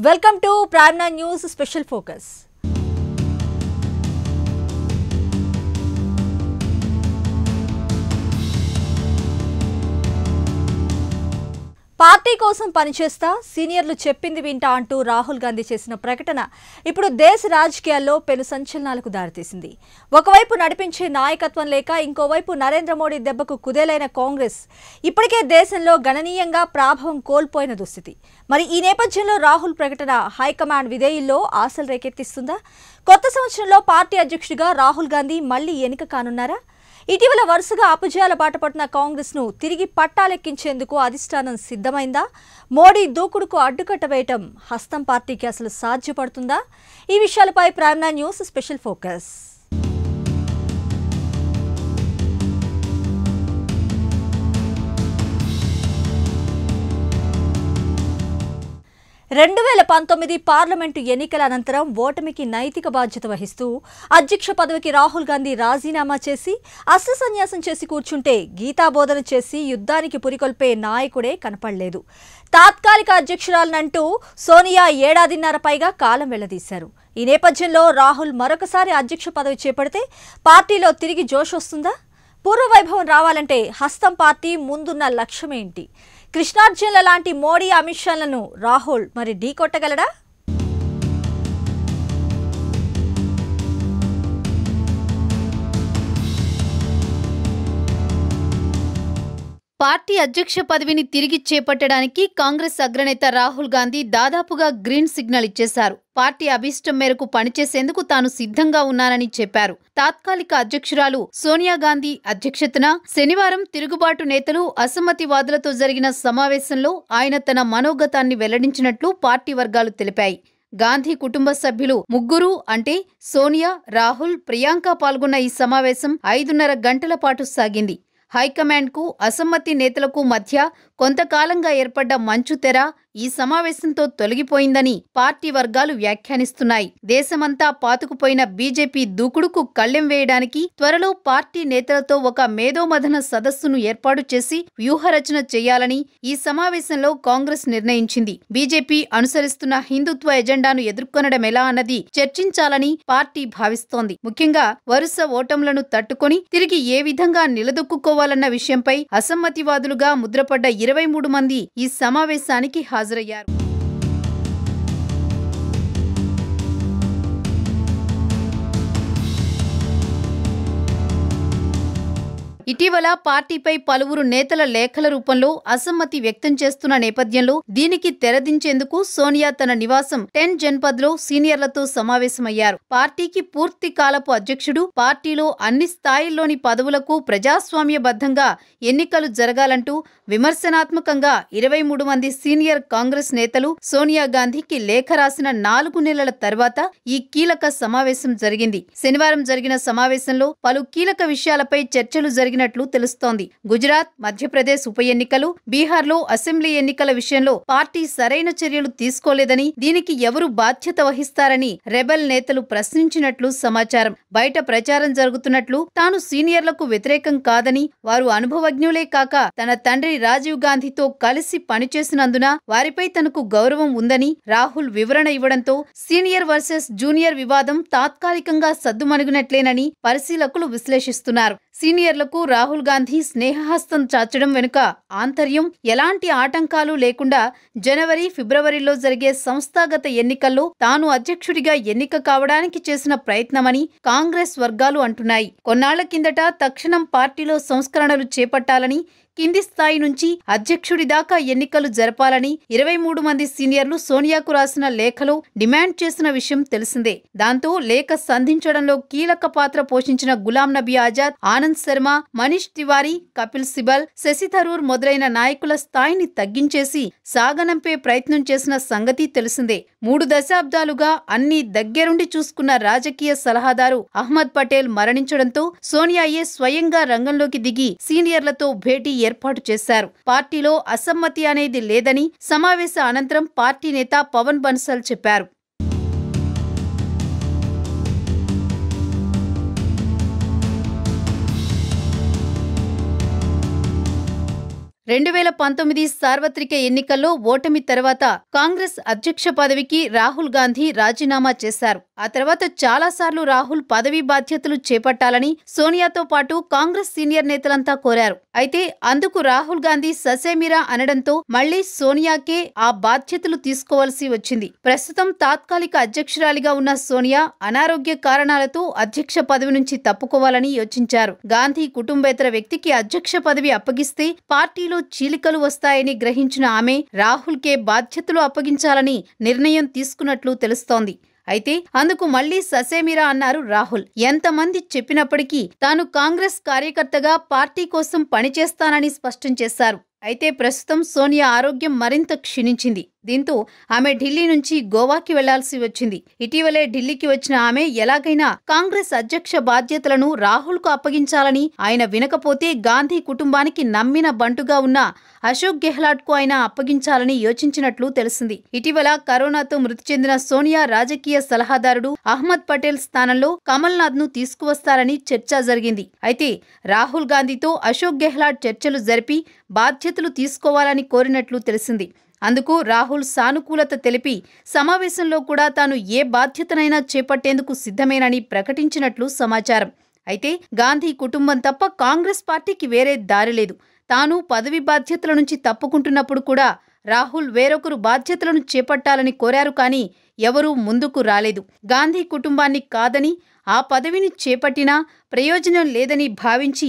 Welcome to Prime News Special Focus. Party కోసం పనిచేస్తా సీనియర్లు చెప్పింది వింటా అంటూ రాహుల్ గాంధీ చేసిన ప్రకటన ఇప్పుడు దేశ రాజకీయాల్లో పెను సంచలనాలకు దారితీసింది ఒకవైపు నడిపించే నాయకత్వం లేక ఇంకోవైపు నరేంద్ర మోడీ దెబ్బకు కుదేలైన కాంగ్రెస్ ఇప్పటికే దేశంలో గణనీయంగా ప్రాభవం కోల్పోయిన దుస్థితి మరి ఈ నేపథ్యంలో రాహుల్ ప్రకటన హైకమాండ్ విధేయుల్లో ఆశలు రేకెత్తిస్తుందా కొత్త సంవత్సరంలో పార్టీ అధ్యక్షుడిగా రాహుల్ గాంధీ మళ్లీ ఎన్నిక కానున్నారా ఇటీవల వరుసగా అపజయాల కాంగ్రెస్ కాంగ్రెస్ను తిరిగి పట్టాలెక్కించేందుకు అధిష్టానం సిద్ధమైందా మోడీ దూకుడుకు అడ్డుకట్ట వేయటం హస్తం పార్టీకి అసలు సాధ్యపడుతుందా ఈ విషయాలపై ప్రైమ్ న్యూస్ స్పెషల్ ఫోకస్ రెండు వేల పంతొమ్మిది పార్లమెంటు ఎన్నికల అనంతరం ఓటమికి నైతిక బాధ్యత వహిస్తూ అధ్యక్ష పదవికి రాహుల్ గాంధీ రాజీనామా చేసి అస్త్ర సన్యాసం చేసి కూర్చుంటే గీతాబోధన చేసి యుద్ధానికి పురికొల్పే నాయకుడే కనపడలేదు తాత్కాలిక అధ్యక్షురాలనంటూ సోనియా ఏడాదిన్నర పైగా కాలం వెళ్లదీశారు ఈ నేపథ్యంలో రాహుల్ మరొకసారి అధ్యక్ష పదవి చేపడితే పార్టీలో తిరిగి జోష్ వస్తుందా పూర్వ వైభవం రావాలంటే హస్తం పార్టీ ముందున్న లక్ష్యమేంటి కృష్ణార్జునుల లాంటి మోడీ అమిత్ షాలను రాహుల్ మరి ఢీకొట్టగలడా పార్టీ అధ్యక్ష పదవిని తిరిగి చేపట్టడానికి కాంగ్రెస్ అగ్రనేత రాహుల్ గాంధీ దాదాపుగా గ్రీన్ సిగ్నల్ ఇచ్చేశారు పార్టీ అభిష్టం మేరకు పనిచేసేందుకు తాను సిద్ధంగా ఉన్నానని చెప్పారు తాత్కాలిక అధ్యక్షురాలు సోనియా గాంధీ అధ్యక్షతన శనివారం తిరుగుబాటు నేతలు అసమ్మతివాదులతో జరిగిన సమావేశంలో ఆయన తన మనోగతాన్ని వెల్లడించినట్లు పార్టీ వర్గాలు తెలిపాయి గాంధీ కుటుంబ సభ్యులు ముగ్గురు అంటే సోనియా రాహుల్ ప్రియాంక పాల్గొన్న ఈ సమావేశం ఐదున్నర గంటల పాటు సాగింది హైకమాండ్కు అసమ్మతి నేతలకు మధ్య కొంతకాలంగా ఏర్పడ్డ మంచు తెర ఈ సమావేశంతో తొలగిపోయిందని పార్టీ వర్గాలు వ్యాఖ్యానిస్తున్నాయి దేశమంతా పాతుకుపోయిన బీజేపీ దూకుడుకు కళ్ళెం వేయడానికి త్వరలో పార్టీ నేతలతో ఒక మేధోమథన సదస్సును ఏర్పాటు చేసి వ్యూహరచన చేయాలని ఈ సమావేశంలో కాంగ్రెస్ నిర్ణయించింది బీజేపీ అనుసరిస్తున్న హిందుత్వ ఎజెండాను ఎదుర్కొనడం ఎలా అన్నది చర్చించాలని పార్టీ భావిస్తోంది ముఖ్యంగా వరుస ఓటంలను తట్టుకొని తిరిగి ఏ విధంగా నిలదొక్కుకోవాలి తీసుకోవాలన్న విషయంపై అసమ్మతివాదులుగా ముద్రపడ్డ ఇరవై మూడు మంది ఈ సమావేశానికి హాజరయ్యారు ఇటీవల పార్టీపై పలువురు నేతల లేఖల రూపంలో అసమ్మతి వ్యక్తం చేస్తున్న నేపథ్యంలో దీనికి తెరదించేందుకు సోనియా తన నివాసం టెన్ జన్పద్ లో సీనియర్లతో సమావేశమయ్యారు పార్టీకి పూర్తి కాలపు అధ్యక్షుడు పార్టీలో అన్ని స్థాయిల్లోని పదవులకు ప్రజాస్వామ్యబద్ధంగా ఎన్నికలు జరగాలంటూ విమర్శనాత్మకంగా ఇరవై మూడు మంది సీనియర్ కాంగ్రెస్ నేతలు సోనియా గాంధీకి లేఖ రాసిన నాలుగు నెలల తర్వాత ఈ కీలక సమావేశం జరిగింది శనివారం జరిగిన సమావేశంలో పలు కీలక విషయాలపై చర్చలు జరిగిన జరిగినట్లు తెలుస్తోంది గుజరాత్ మధ్యప్రదేశ్ ఉప ఎన్నికలు బీహార్లో అసెంబ్లీ ఎన్నికల విషయంలో పార్టీ సరైన చర్యలు తీసుకోలేదని దీనికి ఎవరు బాధ్యత వహిస్తారని రెబల్ నేతలు ప్రశ్నించినట్లు సమాచారం బయట ప్రచారం జరుగుతున్నట్లు తాను సీనియర్లకు వ్యతిరేకం కాదని వారు అనుభవజ్ఞులే కాక తన తండ్రి రాజీవ్ గాంధీతో కలిసి పనిచేసినందున వారిపై తనకు గౌరవం ఉందని రాహుల్ వివరణ ఇవ్వడంతో సీనియర్ వర్సెస్ జూనియర్ వివాదం తాత్కాలికంగా సద్దుమణిగినట్లేనని పరిశీలకులు విశ్లేషిస్తున్నారు సీనియర్లకు రాహుల్ గాంధీ స్నేహహస్తం చాచడం వెనుక ఆంతర్యం ఎలాంటి ఆటంకాలు లేకుండా జనవరి ఫిబ్రవరిలో జరిగే సంస్థాగత ఎన్నికల్లో తాను అధ్యక్షుడిగా ఎన్నిక కావడానికి చేసిన ప్రయత్నమని కాంగ్రెస్ వర్గాలు అంటున్నాయి కొన్నాళ్ల కిందట తక్షణం పార్టీలో సంస్కరణలు చేపట్టాలని కింది స్థాయి నుంచి అధ్యక్షుడి దాకా ఎన్నికలు జరపాలని ఇరవై మూడు మంది సీనియర్లు సోనియాకు రాసిన లేఖలో డిమాండ్ చేసిన విషయం తెలిసిందే దాంతో లేఖ సంధించడంలో కీలక పాత్ర పోషించిన గులాం నబీ ఆజాద్ ఆనంద్ శర్మ మనీష్ తివారీ కపిల్ సిబల్ శశి థరూర్ మొదలైన నాయకుల స్థాయిని తగ్గించేసి సాగనంపే ప్రయత్నం చేసిన సంగతి తెలిసిందే మూడు దశాబ్దాలుగా అన్ని దగ్గరుండి చూసుకున్న రాజకీయ సలహాదారు అహ్మద్ పటేల్ మరణించడంతో సోనియాయే స్వయంగా రంగంలోకి దిగి సీనియర్లతో భేటీ ఏర్పాటు చేశారు పార్టీలో అసమ్మతి అనేది లేదని సమావేశ అనంతరం పార్టీ నేత పవన్ బన్సల్ చెప్పారు రెండు వేల పంతొమ్మిది సార్వత్రిక ఎన్నికల్లో ఓటమి తర్వాత కాంగ్రెస్ అధ్యక్ష పదవికి రాహుల్ గాంధీ రాజీనామా చేశారు ఆ తర్వాత చాలాసార్లు రాహుల్ పదవీ బాధ్యతలు చేపట్టాలని సోనియాతో పాటు కాంగ్రెస్ సీనియర్ నేతలంతా కోరారు అయితే అందుకు రాహుల్ గాంధీ ససేమిరా అనడంతో మళ్లీ సోనియాకే ఆ బాధ్యతలు తీసుకోవాల్సి వచ్చింది ప్రస్తుతం తాత్కాలిక అధ్యక్షురాలిగా ఉన్న సోనియా అనారోగ్య కారణాలతో అధ్యక్ష పదవి నుంచి తప్పుకోవాలని యోచించారు గాంధీ కుటుంబేతర వ్యక్తికి అధ్యక్ష పదవి అప్పగిస్తే పార్టీలో చీలికలు వస్తాయని గ్రహించిన ఆమె రాహుల్కే బాధ్యతలు అప్పగించాలని నిర్ణయం తీసుకున్నట్లు తెలుస్తోంది అయితే అందుకు మళ్లీ ససేమిరా అన్నారు రాహుల్ ఎంతమంది చెప్పినప్పటికీ తాను కాంగ్రెస్ కార్యకర్తగా పార్టీ కోసం పనిచేస్తానని స్పష్టం చేశారు అయితే ప్రస్తుతం సోనియా ఆరోగ్యం మరింత క్షీణించింది దీంతో ఆమె ఢిల్లీ నుంచి గోవాకి వెళ్లాల్సి వచ్చింది ఇటీవలే ఢిల్లీకి వచ్చిన ఆమె ఎలాగైనా కాంగ్రెస్ అధ్యక్ష బాధ్యతలను రాహుల్కు అప్పగించాలని ఆయన వినకపోతే గాంధీ కుటుంబానికి నమ్మిన బంటుగా ఉన్న అశోక్ గెహ్లాట్కు ఆయన అప్పగించాలని యోచించినట్లు తెలిసింది ఇటీవల కరోనాతో మృతి చెందిన సోనియా రాజకీయ సలహాదారుడు అహ్మద్ పటేల్ స్థానంలో కమల్నాథ్ను తీసుకువస్తారని చర్చ జరిగింది అయితే రాహుల్ గాంధీతో అశోక్ గెహ్లాట్ చర్చలు జరిపి బాధ్యతలు తీసుకోవాలని కోరినట్లు తెలిసింది అందుకు రాహుల్ సానుకూలత తెలిపి సమావేశంలో కూడా తాను ఏ బాధ్యతనైనా చేపట్టేందుకు సిద్ధమేనని ప్రకటించినట్లు సమాచారం అయితే గాంధీ కుటుంబం తప్ప కాంగ్రెస్ పార్టీకి వేరే దారి లేదు తాను పదవి బాధ్యతల నుంచి తప్పుకుంటున్నప్పుడు కూడా రాహుల్ వేరొకరు బాధ్యతలను చేపట్టాలని కోరారు కానీ ఎవరూ ముందుకు రాలేదు గాంధీ కుటుంబాన్ని కాదని ఆ పదవిని చేపట్టినా ప్రయోజనం లేదని భావించి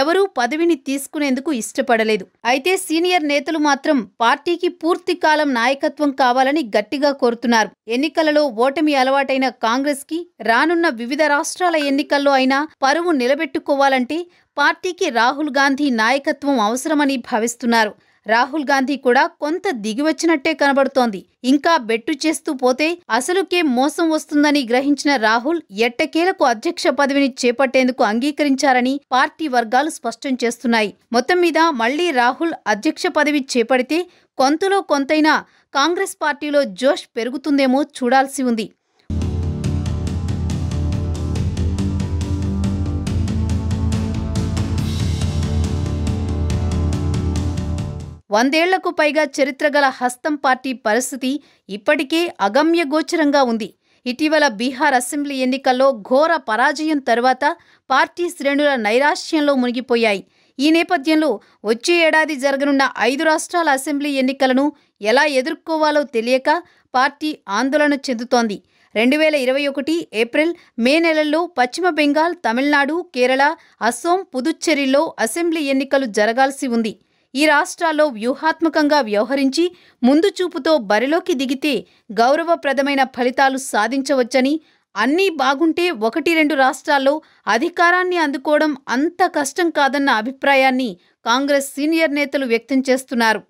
ఎవరూ పదవిని తీసుకునేందుకు ఇష్టపడలేదు అయితే సీనియర్ నేతలు మాత్రం పార్టీకి పూర్తి కాలం నాయకత్వం కావాలని గట్టిగా కోరుతున్నారు ఎన్నికలలో ఓటమి అలవాటైన కాంగ్రెస్కి రానున్న వివిధ రాష్ట్రాల ఎన్నికల్లో అయినా పరువు నిలబెట్టుకోవాలంటే పార్టీకి రాహుల్ గాంధీ నాయకత్వం అవసరమని భావిస్తున్నారు రాహుల్ గాంధీ కూడా కొంత దిగివచ్చినట్టే కనబడుతోంది ఇంకా బెట్టు చేస్తూ పోతే అసలుకే మోసం వస్తుందని గ్రహించిన రాహుల్ ఎట్టకేలకు అధ్యక్ష పదవిని చేపట్టేందుకు అంగీకరించారని పార్టీ వర్గాలు స్పష్టం చేస్తున్నాయి మొత్తం మీద మళ్లీ రాహుల్ అధ్యక్ష పదవి చేపడితే కొంతలో కొంతైనా కాంగ్రెస్ పార్టీలో జోష్ పెరుగుతుందేమో చూడాల్సి ఉంది వందేళ్లకు పైగా చరిత్రగల హస్తం పార్టీ పరిస్థితి ఇప్పటికే అగమ్యగోచరంగా ఉంది ఇటీవల బీహార్ అసెంబ్లీ ఎన్నికల్లో ఘోర పరాజయం తర్వాత పార్టీ శ్రేణుల నైరాశ్యంలో మునిగిపోయాయి ఈ నేపథ్యంలో వచ్చే ఏడాది జరగనున్న ఐదు రాష్ట్రాల అసెంబ్లీ ఎన్నికలను ఎలా ఎదుర్కోవాలో తెలియక పార్టీ ఆందోళన చెందుతోంది రెండు వేల ఇరవై ఒకటి ఏప్రిల్ మే నెలల్లో పశ్చిమ బెంగాల్ తమిళనాడు కేరళ అస్సోం పుదుచ్చేరిలో అసెంబ్లీ ఎన్నికలు జరగాల్సి ఉంది ఈ రాష్ట్రాల్లో వ్యూహాత్మకంగా వ్యవహరించి ముందు చూపుతో బరిలోకి దిగితే గౌరవప్రదమైన ఫలితాలు సాధించవచ్చని అన్నీ బాగుంటే ఒకటి రెండు రాష్ట్రాల్లో అధికారాన్ని అందుకోవడం అంత కష్టం కాదన్న అభిప్రాయాన్ని కాంగ్రెస్ సీనియర్ నేతలు వ్యక్తం చేస్తున్నారు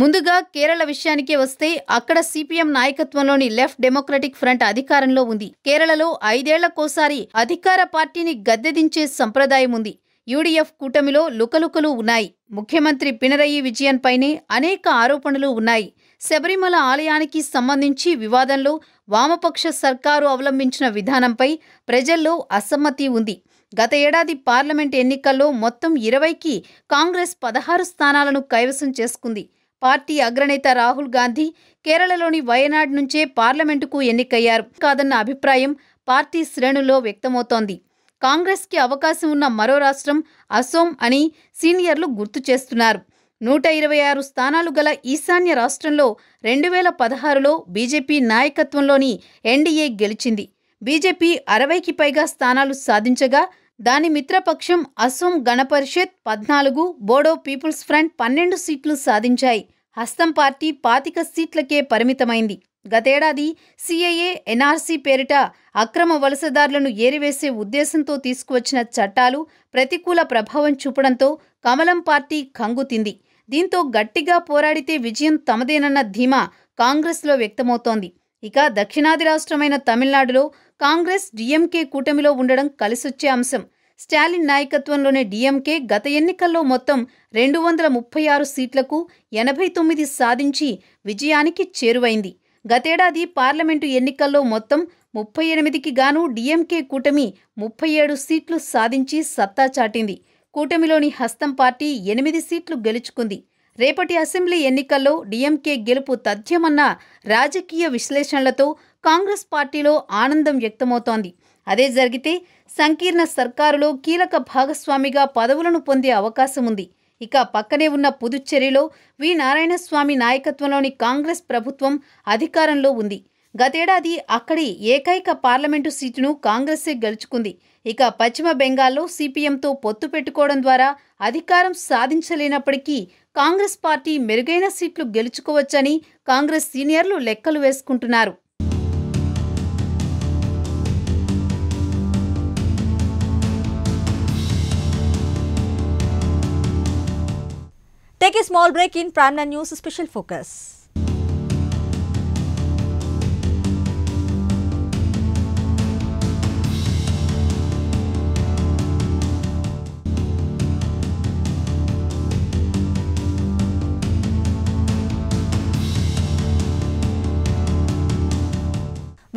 ముందుగా కేరళ విషయానికే వస్తే అక్కడ సిపిఎం నాయకత్వంలోని లెఫ్ట్ డెమోక్రటిక్ ఫ్రంట్ అధికారంలో ఉంది కేరళలో ఐదేళ్లకోసారి అధికార పార్టీని గద్దెదించే సంప్రదాయం ఉంది యూడిఎఫ్ కూటమిలో లుకలుకలు ఉన్నాయి ముఖ్యమంత్రి పినరయి విజయన్ పైనే అనేక ఆరోపణలు ఉన్నాయి శబరిమల ఆలయానికి సంబంధించి వివాదంలో వామపక్ష సర్కారు అవలంబించిన విధానంపై ప్రజల్లో అసమ్మతి ఉంది గత ఏడాది పార్లమెంట్ ఎన్నికల్లో మొత్తం ఇరవైకి కాంగ్రెస్ పదహారు స్థానాలను కైవసం చేసుకుంది పార్టీ అగ్రనేత రాహుల్ గాంధీ కేరళలోని వయనాడ్ నుంచే పార్లమెంటుకు ఎన్నికయ్యారు కాదన్న అభిప్రాయం పార్టీ శ్రేణుల్లో వ్యక్తమవుతోంది కాంగ్రెస్కి అవకాశం ఉన్న మరో రాష్ట్రం అసోం అని సీనియర్లు గుర్తు చేస్తున్నారు నూట ఇరవై ఆరు స్థానాలు గల ఈశాన్య రాష్ట్రంలో రెండు వేల పదహారులో బీజేపీ నాయకత్వంలోని ఎన్డీఏ గెలిచింది బీజేపీ అరవైకి పైగా స్థానాలు సాధించగా దాని మిత్రపక్షం అస్సోం గణపరిషత్ పద్నాలుగు బోడో పీపుల్స్ ఫ్రంట్ పన్నెండు సీట్లు సాధించాయి హస్తం పార్టీ పాతిక సీట్లకే పరిమితమైంది గతేడాది సిఐఏ ఎన్ఆర్సీ పేరిట అక్రమ వలసదారులను ఏరివేసే ఉద్దేశంతో తీసుకువచ్చిన చట్టాలు ప్రతికూల ప్రభావం చూపడంతో కమలం పార్టీ కంగుతింది దీంతో గట్టిగా పోరాడితే విజయం తమదేనన్న ధీమా కాంగ్రెస్లో వ్యక్తమవుతోంది ఇక దక్షిణాది రాష్ట్రమైన తమిళనాడులో కాంగ్రెస్ డిఎంకే కూటమిలో ఉండడం కలిసొచ్చే అంశం స్టాలిన్ నాయకత్వంలోనే డిఎంకే గత ఎన్నికల్లో మొత్తం రెండు వందల ముప్పై ఆరు సీట్లకు ఎనభై తొమ్మిది సాధించి విజయానికి చేరువైంది గతేడాది పార్లమెంటు ఎన్నికల్లో మొత్తం ముప్పై ఎనిమిదికి గాను డిఎంకే కూటమి ముప్పై ఏడు సీట్లు సాధించి సత్తా చాటింది కూటమిలోని హస్తం పార్టీ ఎనిమిది సీట్లు గెలుచుకుంది రేపటి అసెంబ్లీ ఎన్నికల్లో డీఎంకే గెలుపు తథ్యమన్న రాజకీయ విశ్లేషణలతో కాంగ్రెస్ పార్టీలో ఆనందం వ్యక్తమవుతోంది అదే జరిగితే సంకీర్ణ సర్కారులో కీలక భాగస్వామిగా పదవులను పొందే అవకాశం ఉంది ఇక పక్కనే ఉన్న పుదుచ్చేరిలో వి నారాయణస్వామి నాయకత్వంలోని కాంగ్రెస్ ప్రభుత్వం అధికారంలో ఉంది గతేడాది అక్కడి ఏకైక పార్లమెంటు సీటును కాంగ్రెసే గెలుచుకుంది ఇక పశ్చిమ బెంగాల్లో సిపిఎంతో పొత్తు పెట్టుకోవడం ద్వారా అధికారం సాధించలేనప్పటికీ కాంగ్రెస్ పార్టీ మెరుగైన సీట్లు గెలుచుకోవచ్చని కాంగ్రెస్ సీనియర్లు లెక్కలు వేసుకుంటున్నారు Take a small break in Prime News Special Focus.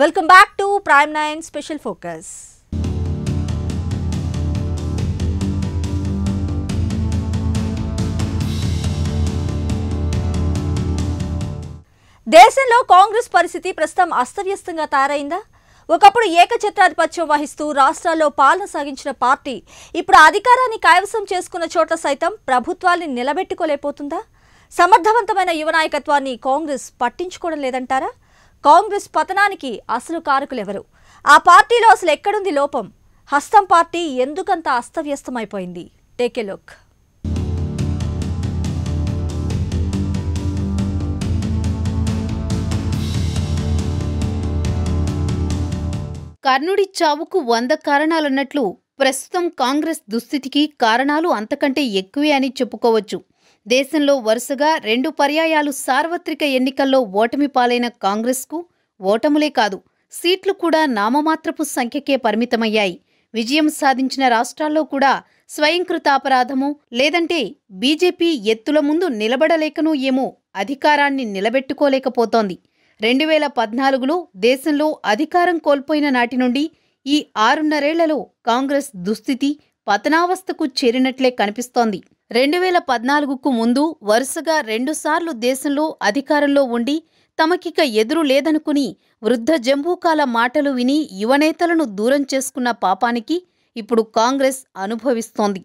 Welcome back to Prime nine special focus దేశంలో కాంగ్రెస్ పరిస్థితి ప్రస్తుతం అస్తవ్యస్తంగా తయారైందా ఒకప్పుడు ఏకఛత్రాధిపత్యం వహిస్తూ రాష్ట్రాల్లో పాలన సాగించిన పార్టీ ఇప్పుడు అధికారాన్ని కైవసం చేసుకున్న చోట్ల సైతం ప్రభుత్వాన్ని నిలబెట్టుకోలేకపోతుందా సమర్థవంతమైన యువ నాయకత్వాన్ని కాంగ్రెస్ పట్టించుకోవడం లేదంటారా కాంగ్రెస్ పతనానికి అసలు కారకులెవరు ఆ పార్టీలో అసలు ఎక్కడుంది లోపం హస్తం పార్టీ ఎందుకంత అస్తవ్యస్తమైపోయింది టేక్ లుక్ కర్ణుడి చావుకు వంద కారణాలన్నట్లు ప్రస్తుతం కాంగ్రెస్ దుస్థితికి కారణాలు అంతకంటే ఎక్కువే అని చెప్పుకోవచ్చు దేశంలో వరుసగా రెండు పర్యాయాలు సార్వత్రిక ఎన్నికల్లో ఓటమి పాలైన కాంగ్రెస్కు ఓటములే కాదు సీట్లు కూడా నామమాత్రపు సంఖ్యకే పరిమితమయ్యాయి విజయం సాధించిన రాష్ట్రాల్లో కూడా స్వయంకృతాపరాధము లేదంటే బీజేపీ ఎత్తుల ముందు నిలబడలేకనూ ఏమో అధికారాన్ని నిలబెట్టుకోలేకపోతోంది రెండు వేల పద్నాలుగులో దేశంలో అధికారం కోల్పోయిన నాటి నుండి ఈ ఆరున్నరేళ్లలో కాంగ్రెస్ దుస్థితి పతనావస్థకు చేరినట్లే కనిపిస్తోంది రెండు వేల పద్నాలుగుకు ముందు వరుసగా రెండుసార్లు దేశంలో అధికారంలో ఉండి తమకిక ఎదురు లేదనుకుని వృద్ధ జంబూకాల మాటలు విని యువనేతలను దూరం చేసుకున్న పాపానికి ఇప్పుడు కాంగ్రెస్ అనుభవిస్తోంది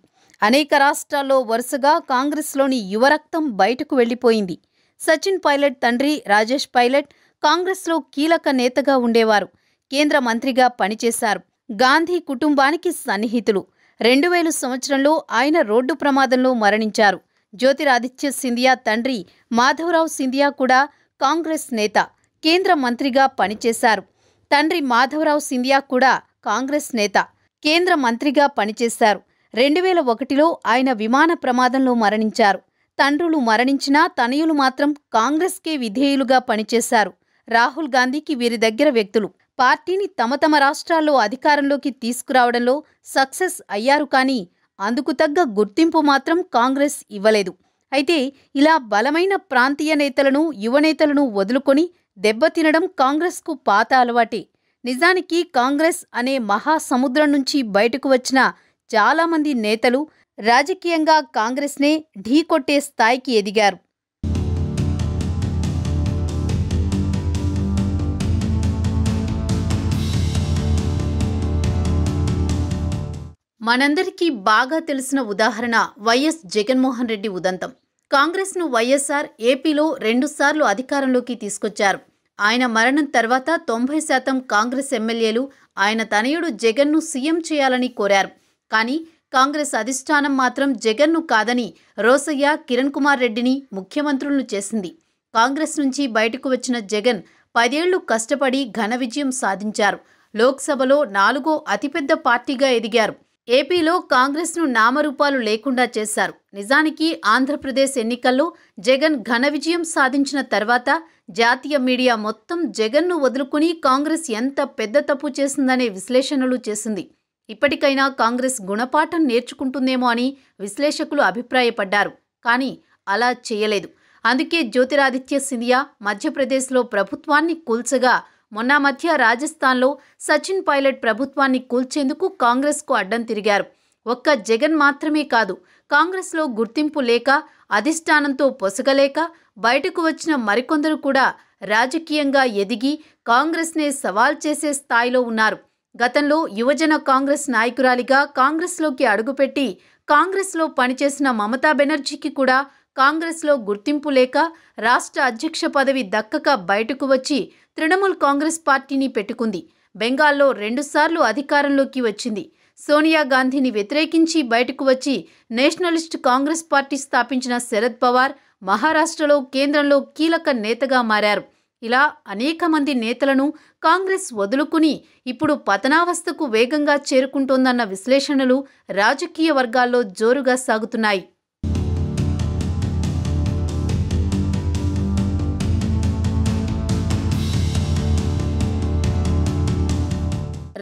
అనేక రాష్ట్రాల్లో వరుసగా కాంగ్రెస్లోని యువరక్తం బయటకు వెళ్ళిపోయింది సచిన్ పైలట్ తండ్రి రాజేష్ పైలట్ కాంగ్రెస్లో కీలక నేతగా ఉండేవారు కేంద్ర మంత్రిగా పనిచేశారు గాంధీ కుటుంబానికి సన్నిహితులు రెండు వేల సంవత్సరంలో ఆయన రోడ్డు ప్రమాదంలో మరణించారు జ్యోతిరాదిత్య సింధియా తండ్రి మాధవరావు సింధియా కూడా కాంగ్రెస్ నేత కేంద్ర మంత్రిగా పనిచేశారు తండ్రి మాధవరావు సింధియా కూడా కాంగ్రెస్ నేత కేంద్ర మంత్రిగా పనిచేశారు రెండు వేల ఒకటిలో ఆయన విమాన ప్రమాదంలో మరణించారు తండ్రులు మరణించినా తనయులు మాత్రం కాంగ్రెస్కే విధేయులుగా పనిచేశారు రాహుల్ గాంధీకి వీరి దగ్గర వ్యక్తులు పార్టీని తమ తమ రాష్ట్రాల్లో అధికారంలోకి తీసుకురావడంలో సక్సెస్ అయ్యారు కానీ అందుకు తగ్గ గుర్తింపు మాత్రం కాంగ్రెస్ ఇవ్వలేదు అయితే ఇలా బలమైన ప్రాంతీయ నేతలను యువనేతలను వదులుకొని దెబ్బతినడం కాంగ్రెస్కు పాత అలవాటే నిజానికి కాంగ్రెస్ అనే మహాసముద్రం నుంచి బయటకు వచ్చిన చాలామంది నేతలు రాజకీయంగా కాంగ్రెస్నే ఢీకొట్టే స్థాయికి ఎదిగారు మనందరికీ బాగా తెలిసిన ఉదాహరణ వైఎస్ జగన్మోహన్ రెడ్డి ఉదంతం కాంగ్రెస్ను వైఎస్ఆర్ ఏపీలో రెండుసార్లు అధికారంలోకి తీసుకొచ్చారు ఆయన మరణం తర్వాత తొంభై శాతం కాంగ్రెస్ ఎమ్మెల్యేలు ఆయన తనయుడు జగన్ను సీఎం చేయాలని కోరారు కానీ కాంగ్రెస్ అధిష్టానం మాత్రం జగన్ను కాదని రోసయ్య కిరణ్ కుమార్ రెడ్డిని ముఖ్యమంత్రులను చేసింది కాంగ్రెస్ నుంచి బయటకు వచ్చిన జగన్ పదేళ్లు కష్టపడి ఘన విజయం సాధించారు లోక్సభలో నాలుగో అతిపెద్ద పార్టీగా ఎదిగారు ఏపీలో కాంగ్రెస్ను నామరూపాలు లేకుండా చేశారు నిజానికి ఆంధ్రప్రదేశ్ ఎన్నికల్లో జగన్ ఘన విజయం సాధించిన తర్వాత జాతీయ మీడియా మొత్తం జగన్ను వదులుకుని కాంగ్రెస్ ఎంత పెద్ద తప్పు చేసిందనే విశ్లేషణలు చేసింది ఇప్పటికైనా కాంగ్రెస్ గుణపాఠం నేర్చుకుంటుందేమో అని విశ్లేషకులు అభిప్రాయపడ్డారు కానీ అలా చేయలేదు అందుకే జ్యోతిరాదిత్య సింధియా మధ్యప్రదేశ్లో ప్రభుత్వాన్ని కూల్చగా మొన్న మధ్య రాజస్థాన్లో సచిన్ పైలట్ ప్రభుత్వాన్ని కూల్చేందుకు కాంగ్రెస్కు అడ్డం తిరిగారు ఒక్క జగన్ మాత్రమే కాదు కాంగ్రెస్లో గుర్తింపు లేక అధిష్టానంతో పొసగలేక బయటకు వచ్చిన మరికొందరు కూడా రాజకీయంగా ఎదిగి కాంగ్రెస్నే సవాల్ చేసే స్థాయిలో ఉన్నారు గతంలో యువజన కాంగ్రెస్ నాయకురాలిగా కాంగ్రెస్లోకి అడుగుపెట్టి కాంగ్రెస్లో పనిచేసిన మమతా బెనర్జీకి కూడా కాంగ్రెస్లో గుర్తింపు లేక రాష్ట్ర అధ్యక్ష పదవి దక్కక బయటకు వచ్చి తృణమూల్ కాంగ్రెస్ పార్టీని పెట్టుకుంది బెంగాల్లో రెండుసార్లు అధికారంలోకి వచ్చింది సోనియా గాంధీని వ్యతిరేకించి బయటకు వచ్చి నేషనలిస్ట్ కాంగ్రెస్ పార్టీ స్థాపించిన శరద్ పవార్ మహారాష్ట్రలో కేంద్రంలో కీలక నేతగా మారారు ఇలా అనేక మంది నేతలను కాంగ్రెస్ వదులుకుని ఇప్పుడు పతనావస్థకు వేగంగా చేరుకుంటోందన్న విశ్లేషణలు రాజకీయ వర్గాల్లో జోరుగా సాగుతున్నాయి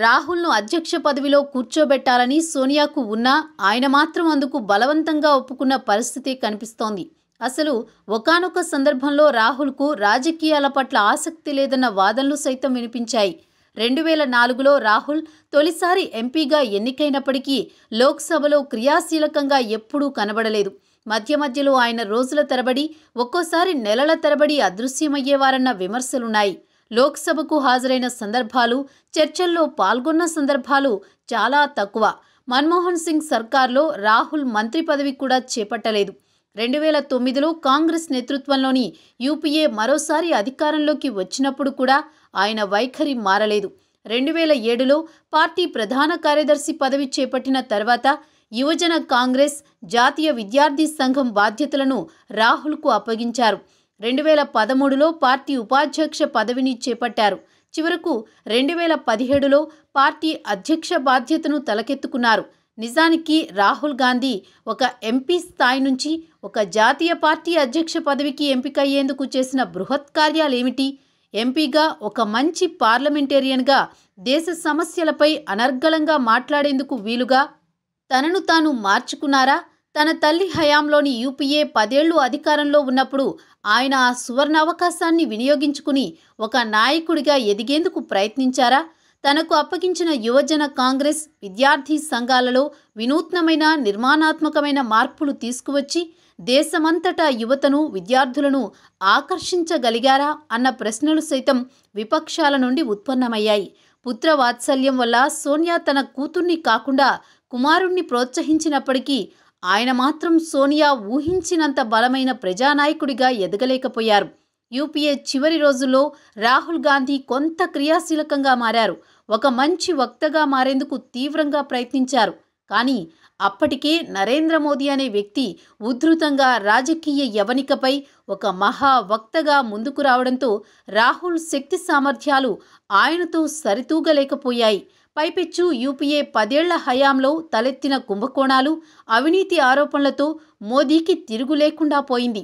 రాహుల్ను అధ్యక్ష పదవిలో కూర్చోబెట్టాలని సోనియాకు ఉన్నా ఆయన మాత్రం అందుకు బలవంతంగా ఒప్పుకున్న పరిస్థితి కనిపిస్తోంది అసలు ఒకనొక సందర్భంలో రాహుల్కు రాజకీయాల పట్ల ఆసక్తి లేదన్న వాదనలు సైతం వినిపించాయి రెండు వేల నాలుగులో రాహుల్ తొలిసారి ఎంపీగా ఎన్నికైనప్పటికీ లోక్సభలో క్రియాశీలకంగా ఎప్పుడూ కనబడలేదు మధ్య మధ్యలో ఆయన రోజుల తరబడి ఒక్కోసారి నెలల తరబడి అదృశ్యమయ్యేవారన్న విమర్శలున్నాయి లోక్సభకు హాజరైన సందర్భాలు చర్చల్లో పాల్గొన్న సందర్భాలు చాలా తక్కువ మన్మోహన్ సింగ్ సర్కార్లో రాహుల్ మంత్రి పదవి కూడా చేపట్టలేదు రెండు వేల తొమ్మిదిలో కాంగ్రెస్ నేతృత్వంలోని యూపీఏ మరోసారి అధికారంలోకి వచ్చినప్పుడు కూడా ఆయన వైఖరి మారలేదు రెండు వేల ఏడులో పార్టీ ప్రధాన కార్యదర్శి పదవి చేపట్టిన తర్వాత యువజన కాంగ్రెస్ జాతీయ విద్యార్థి సంఘం బాధ్యతలను రాహుల్కు అప్పగించారు రెండు వేల పదమూడులో పార్టీ ఉపాధ్యక్ష పదవిని చేపట్టారు చివరకు రెండు వేల పదిహేడులో పార్టీ అధ్యక్ష బాధ్యతను తలకెత్తుకున్నారు నిజానికి రాహుల్ గాంధీ ఒక ఎంపీ స్థాయి నుంచి ఒక జాతీయ పార్టీ అధ్యక్ష పదవికి ఎంపికయ్యేందుకు చేసిన బృహత్ కార్యాలేమిటి ఎంపీగా ఒక మంచి పార్లమెంటేరియన్గా దేశ సమస్యలపై అనర్గళంగా మాట్లాడేందుకు వీలుగా తనను తాను మార్చుకున్నారా తన తల్లి హయాంలోని యూపీఏ పదేళ్లు అధికారంలో ఉన్నప్పుడు ఆయన ఆ సువర్ణ అవకాశాన్ని వినియోగించుకుని ఒక నాయకుడిగా ఎదిగేందుకు ప్రయత్నించారా తనకు అప్పగించిన యువజన కాంగ్రెస్ విద్యార్థి సంఘాలలో వినూత్నమైన నిర్మాణాత్మకమైన మార్పులు తీసుకువచ్చి దేశమంతటా యువతను విద్యార్థులను ఆకర్షించగలిగారా అన్న ప్రశ్నలు సైతం విపక్షాల నుండి ఉత్పన్నమయ్యాయి పుత్ర వాత్సల్యం వల్ల సోనియా తన కూతుర్ని కాకుండా కుమారుణ్ణి ప్రోత్సహించినప్పటికీ ఆయన మాత్రం సోనియా ఊహించినంత బలమైన ప్రజానాయకుడిగా ఎదగలేకపోయారు యూపీఏ చివరి రోజుల్లో రాహుల్ గాంధీ కొంత క్రియాశీలకంగా మారారు ఒక మంచి వక్తగా మారేందుకు తీవ్రంగా ప్రయత్నించారు కానీ అప్పటికే నరేంద్ర మోదీ అనే వ్యక్తి ఉధృతంగా రాజకీయ యవనికపై ఒక మహా వక్తగా ముందుకు రావడంతో రాహుల్ శక్తి సామర్థ్యాలు ఆయనతో సరితూగలేకపోయాయి పైపెచ్చు యూపీఏ పదేళ్ల హయాంలో తలెత్తిన కుంభకోణాలు అవినీతి ఆరోపణలతో మోదీకి తిరుగు లేకుండా పోయింది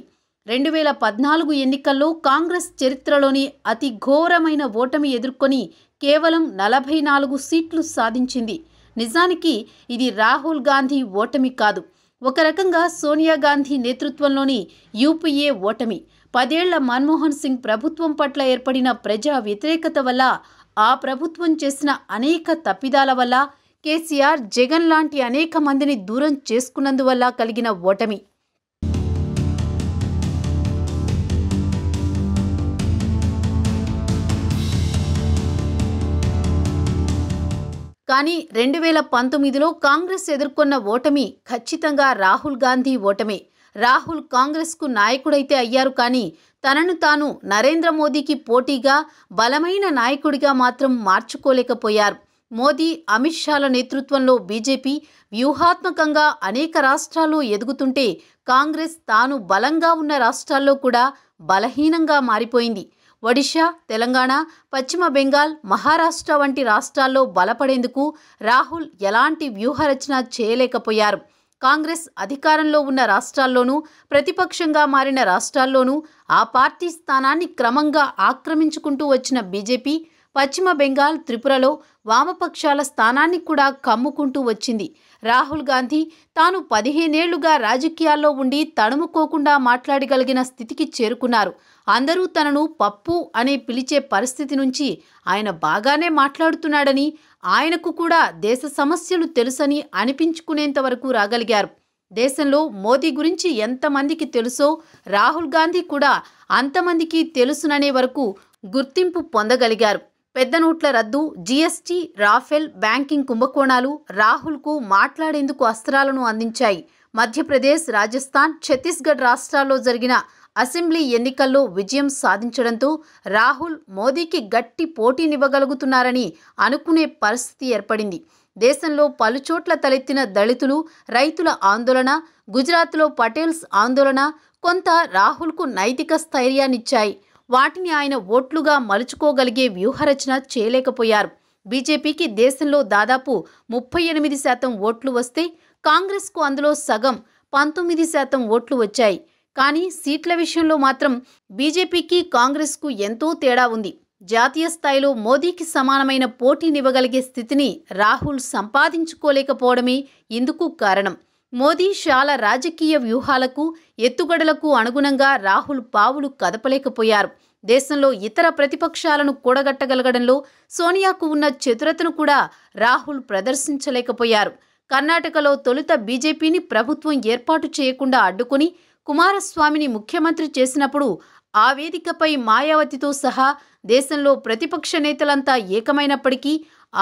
రెండు వేల పద్నాలుగు ఎన్నికల్లో కాంగ్రెస్ చరిత్రలోని అతి ఘోరమైన ఓటమి ఎదుర్కొని కేవలం నలభై నాలుగు సీట్లు సాధించింది నిజానికి ఇది రాహుల్ గాంధీ ఓటమి కాదు ఒక రకంగా సోనియా గాంధీ నేతృత్వంలోని యూపీఏ ఓటమి పదేళ్ల మన్మోహన్ సింగ్ ప్రభుత్వం పట్ల ఏర్పడిన ప్రజా వ్యతిరేకత వల్ల ఆ ప్రభుత్వం చేసిన అనేక తప్పిదాల వల్ల కేసీఆర్ జగన్ లాంటి అనేక మందిని దూరం చేసుకున్నందువల్ల కలిగిన ఓటమి కానీ రెండు వేల పంతొమ్మిదిలో కాంగ్రెస్ ఎదుర్కొన్న ఓటమి ఖచ్చితంగా రాహుల్ గాంధీ ఓటమే రాహుల్ కాంగ్రెస్కు నాయకుడైతే అయ్యారు కానీ తనను తాను నరేంద్ర మోదీకి పోటీగా బలమైన నాయకుడిగా మాత్రం మార్చుకోలేకపోయారు మోదీ అమిత్ షాల నేతృత్వంలో బీజేపీ వ్యూహాత్మకంగా అనేక రాష్ట్రాలు ఎదుగుతుంటే కాంగ్రెస్ తాను బలంగా ఉన్న రాష్ట్రాల్లో కూడా బలహీనంగా మారిపోయింది ఒడిషా తెలంగాణ పశ్చిమ బెంగాల్ మహారాష్ట్ర వంటి రాష్ట్రాల్లో బలపడేందుకు రాహుల్ ఎలాంటి వ్యూహరచన చేయలేకపోయారు కాంగ్రెస్ అధికారంలో ఉన్న రాష్ట్రాల్లోనూ ప్రతిపక్షంగా మారిన రాష్ట్రాల్లోనూ ఆ పార్టీ స్థానాన్ని క్రమంగా ఆక్రమించుకుంటూ వచ్చిన బీజేపీ పశ్చిమ బెంగాల్ త్రిపురలో వామపక్షాల స్థానాన్ని కూడా కమ్ముకుంటూ వచ్చింది రాహుల్ గాంధీ తాను పదిహేనేళ్లుగా రాజకీయాల్లో ఉండి తడుముకోకుండా మాట్లాడగలిగిన స్థితికి చేరుకున్నారు అందరూ తనను పప్పు అనే పిలిచే పరిస్థితి నుంచి ఆయన బాగానే మాట్లాడుతున్నాడని ఆయనకు కూడా దేశ సమస్యలు తెలుసని అనిపించుకునేంత వరకు రాగలిగారు దేశంలో మోదీ గురించి ఎంతమందికి తెలుసో రాహుల్ గాంధీ కూడా అంతమందికి తెలుసుననే వరకు గుర్తింపు పొందగలిగారు పెద్ద నోట్ల రద్దు జీఎస్టీ రాఫెల్ బ్యాంకింగ్ కుంభకోణాలు రాహుల్కు మాట్లాడేందుకు అస్త్రాలను అందించాయి మధ్యప్రదేశ్ రాజస్థాన్ ఛత్తీస్గఢ్ రాష్ట్రాల్లో జరిగిన అసెంబ్లీ ఎన్నికల్లో విజయం సాధించడంతో రాహుల్ మోదీకి గట్టి పోటీనివ్వగలుగుతున్నారని అనుకునే పరిస్థితి ఏర్పడింది దేశంలో పలుచోట్ల తలెత్తిన దళితులు రైతుల ఆందోళన గుజరాత్లో పటేల్స్ ఆందోళన కొంత రాహుల్కు నైతిక స్థైర్యాన్నిచ్చాయి వాటిని ఆయన ఓట్లుగా మలుచుకోగలిగే వ్యూహరచన చేయలేకపోయారు బీజేపీకి దేశంలో దాదాపు ముప్పై ఎనిమిది శాతం ఓట్లు వస్తే కాంగ్రెస్కు అందులో సగం పంతొమ్మిది శాతం ఓట్లు వచ్చాయి కానీ సీట్ల విషయంలో మాత్రం బీజేపీకి కాంగ్రెస్కు ఎంతో తేడా ఉంది జాతీయ స్థాయిలో మోదీకి సమానమైన పోటీనివ్వగలిగే స్థితిని రాహుల్ సంపాదించుకోలేకపోవడమే ఇందుకు కారణం మోదీ శాల రాజకీయ వ్యూహాలకు ఎత్తుగడలకు అనుగుణంగా రాహుల్ పావులు కదపలేకపోయారు దేశంలో ఇతర ప్రతిపక్షాలను కూడగట్టగలగడంలో సోనియాకు ఉన్న చతురతను కూడా రాహుల్ ప్రదర్శించలేకపోయారు కర్ణాటకలో తొలుత బీజేపీని ప్రభుత్వం ఏర్పాటు చేయకుండా అడ్డుకుని కుమారస్వామిని ముఖ్యమంత్రి చేసినప్పుడు ఆ వేదికపై మాయావతితో సహా దేశంలో ప్రతిపక్ష నేతలంతా ఏకమైనప్పటికీ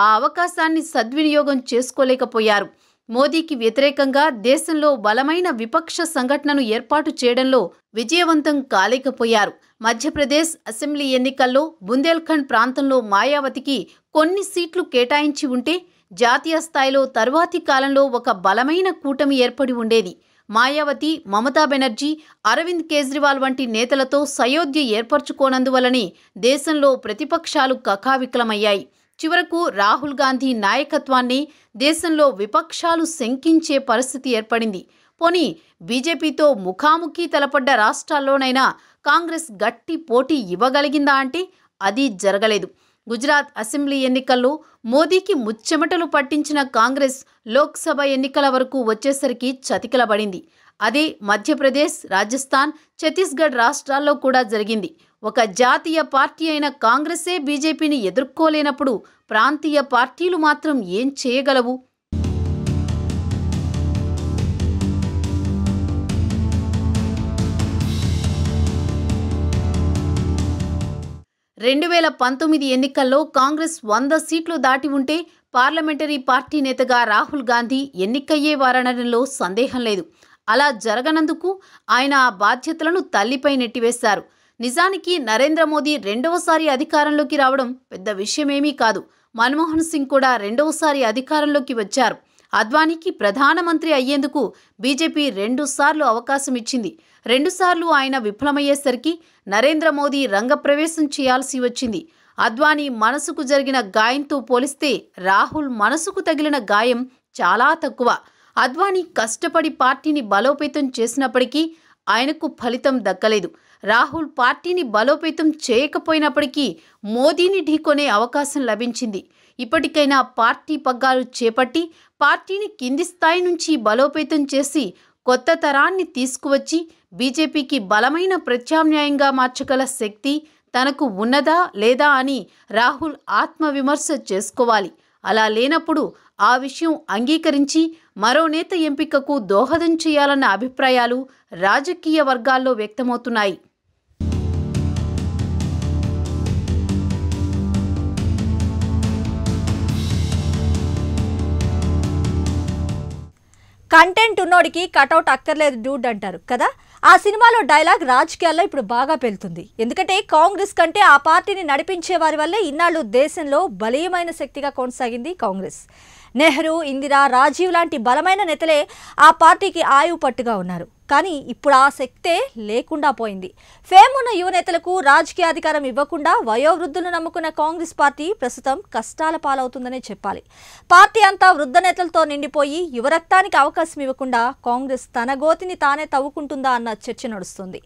ఆ అవకాశాన్ని సద్వినియోగం చేసుకోలేకపోయారు మోదీకి వ్యతిరేకంగా దేశంలో బలమైన విపక్ష సంఘటనను ఏర్పాటు చేయడంలో విజయవంతం కాలేకపోయారు మధ్యప్రదేశ్ అసెంబ్లీ ఎన్నికల్లో బుందేల్ఖండ్ ప్రాంతంలో మాయావతికి కొన్ని సీట్లు కేటాయించి ఉంటే జాతీయ స్థాయిలో తరువాతి కాలంలో ఒక బలమైన కూటమి ఏర్పడి ఉండేది మాయావతి మమతా బెనర్జీ అరవింద్ కేజ్రీవాల్ వంటి నేతలతో సయోధ్య ఏర్పరచుకోనందువలనే దేశంలో ప్రతిపక్షాలు కకావికలమయ్యాయి చివరకు రాహుల్ గాంధీ నాయకత్వాన్ని దేశంలో విపక్షాలు శంకించే పరిస్థితి ఏర్పడింది పోని బీజేపీతో ముఖాముఖి తలపడ్డ రాష్ట్రాల్లోనైనా కాంగ్రెస్ గట్టి పోటీ ఇవ్వగలిగిందా అంటే అది జరగలేదు గుజరాత్ అసెంబ్లీ ఎన్నికల్లో మోదీకి ముచ్చెమటలు పట్టించిన కాంగ్రెస్ లోక్సభ ఎన్నికల వరకు వచ్చేసరికి చతికిలబడింది అదే మధ్యప్రదేశ్ రాజస్థాన్ ఛత్తీస్గఢ్ రాష్ట్రాల్లో కూడా జరిగింది ఒక జాతీయ పార్టీ అయిన కాంగ్రెసే బీజేపీని ఎదుర్కోలేనప్పుడు ప్రాంతీయ పార్టీలు మాత్రం ఏం చేయగలవు రెండు వేల పంతొమ్మిది ఎన్నికల్లో కాంగ్రెస్ వంద సీట్లు దాటి ఉంటే పార్లమెంటరీ పార్టీ నేతగా రాహుల్ గాంధీ ఎన్నికయ్యేవారనడంలో సందేహం లేదు అలా జరగనందుకు ఆయన ఆ బాధ్యతలను తల్లిపై నెట్టివేశారు నిజానికి నరేంద్ర మోదీ రెండవసారి అధికారంలోకి రావడం పెద్ద విషయమేమీ కాదు మన్మోహన్ సింగ్ కూడా రెండవసారి అధికారంలోకి వచ్చారు అద్వానీకి ప్రధానమంత్రి అయ్యేందుకు బీజేపీ రెండుసార్లు అవకాశం ఇచ్చింది రెండుసార్లు ఆయన విఫలమయ్యేసరికి నరేంద్ర మోదీ రంగప్రవేశం చేయాల్సి వచ్చింది అద్వానీ మనసుకు జరిగిన గాయంతో పోలిస్తే రాహుల్ మనసుకు తగిలిన గాయం చాలా తక్కువ అద్వానీ కష్టపడి పార్టీని బలోపేతం చేసినప్పటికీ ఆయనకు ఫలితం దక్కలేదు రాహుల్ పార్టీని బలోపేతం చేయకపోయినప్పటికీ మోదీని ఢీకొనే అవకాశం లభించింది ఇప్పటికైనా పార్టీ పగ్గాలు చేపట్టి పార్టీని కింది స్థాయి నుంచి బలోపేతం చేసి కొత్త తరాన్ని తీసుకువచ్చి బీజేపీకి బలమైన ప్రత్యామ్నాయంగా మార్చగల శక్తి తనకు ఉన్నదా లేదా అని రాహుల్ ఆత్మవిమర్శ చేసుకోవాలి అలా లేనప్పుడు ఆ విషయం అంగీకరించి మరో నేత ఎంపికకు దోహదం చేయాలన్న అభిప్రాయాలు రాజకీయ వర్గాల్లో వ్యక్తమవుతున్నాయి కంటెంట్ ఉన్నోడికి కటౌట్ అక్కర్లేదు డూడ్ అంటారు కదా ఆ సినిమాలో డైలాగ్ రాజకీయాల్లో ఇప్పుడు బాగా పెళ్తుంది ఎందుకంటే కాంగ్రెస్ కంటే ఆ పార్టీని నడిపించే వారి వల్లే ఇన్నాళ్ళు దేశంలో బలీయమైన శక్తిగా కొనసాగింది కాంగ్రెస్ నెహ్రూ ఇందిరా రాజీవ్ లాంటి బలమైన నేతలే ఆ పార్టీకి ఆయువు పట్టుగా ఉన్నారు కానీ ఇప్పుడు ఆ శక్తే లేకుండా పోయింది ఫేమ్ ఉన్న యువనేతలకు రాజకీయ అధికారం ఇవ్వకుండా వయోవృద్ధులను నమ్ముకున్న కాంగ్రెస్ పార్టీ ప్రస్తుతం కష్టాల పాలవుతుందనే చెప్పాలి పార్టీ అంతా వృద్ధ నేతలతో నిండిపోయి యువరక్తానికి అవకాశం ఇవ్వకుండా కాంగ్రెస్ తన గోతిని తానే తవ్వుకుంటుందా అన్న చర్చ నడుస్తుంది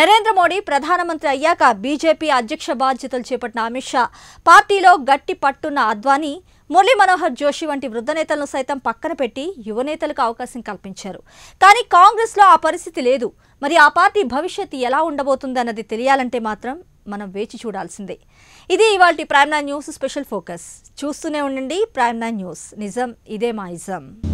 నరేంద్ర మోడీ ప్రధానమంత్రి అయ్యాక బీజేపీ అధ్యక్ష బాధ్యతలు చేపట్టిన అమిత్ షా పార్టీలో గట్టి పట్టున్న అద్వానీ మురళీ మనోహర్ జోషి వంటి వృద్ధ నేతలను సైతం పక్కన పెట్టి యువనేతలకు అవకాశం కల్పించారు కానీ కాంగ్రెస్లో ఆ పరిస్థితి లేదు మరి ఆ పార్టీ భవిష్యత్తు ఎలా ఉండబోతుందన్నది తెలియాలంటే మాత్రం మనం వేచి చూడాల్సిందే ఇది ఇవాళ Prime nine news special focus చూస్తూనే ఉండండి ప్రైమ్ నైన్ న్యూస్ నిజం ఇదే మా నిజం